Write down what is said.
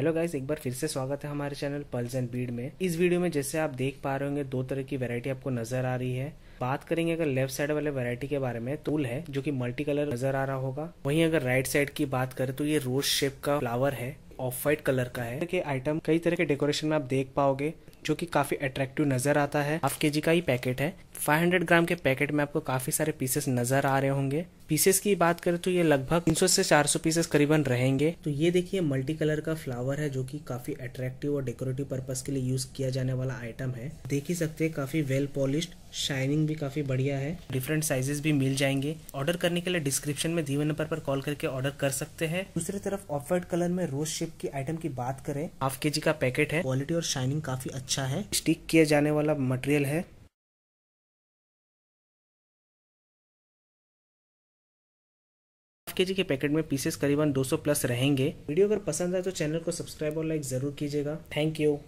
hello guys एक बार फिर से स्वागत है हमारे चैनल पल्स एंड बीड में इस वीडियो में जैसे आप देख पा रहे होंगे दो तरह की वैरायटी आपको नजर आ रही है बात करेंगे अगर लेफ्ट साइड वाले वैरायटी के बारे में टूल तो है जो कि मल्टी कलर नजर आ रहा होगा वहीं अगर राइट साइड की बात करें तो ये रोज शेप का फ्लावर है ऑफ वाइट कलर का है के आइटम कई तरह के डेकोरेशन में आप देख पाओगे जो कि काफी अट्रैक्टिव नजर आता है हाफ के जी का ही पैकेट है 500 ग्राम के पैकेट में आपको काफ़ी सारे पीसेस नज़र आ रहे होंगे पीसेस की बात करें तो ये लगभग 300 से 400 पीसेस करीबन रहेंगे तो ये देखिए मल्टी कलर का फ्लावर है जो कि काफ़ी अट्रैक्टिव और डेकोरेटिव पर्पज़ के लिए यूज़ किया जाने वाला आइटम है देख ही सकते हैं काफ़ी वेल पॉलिश शाइनिंग भी काफ़ी बढ़िया है डिफरेंट साइजेस भी मिल जाएंगे ऑर्डर करने के लिए डिस्क्रिप्शन में दिए नंबर पर कॉल करके ऑर्डर कर सकते हैं दूसरी तरफ ऑफ कलर में रोज शेप की आइटम की बात करें हाफ के जी का पैकेट है क्वालिटी और शाइनिंग काफ़ी अच्छा है स्टिक किया जाने वाला मटेरियल है के जी के पैकेट में पीसेस करीबन 200 प्लस रहेंगे वीडियो अगर पसंद आए तो चैनल को सब्सक्राइब और लाइक ज़रूर कीजिएगा थैंक यू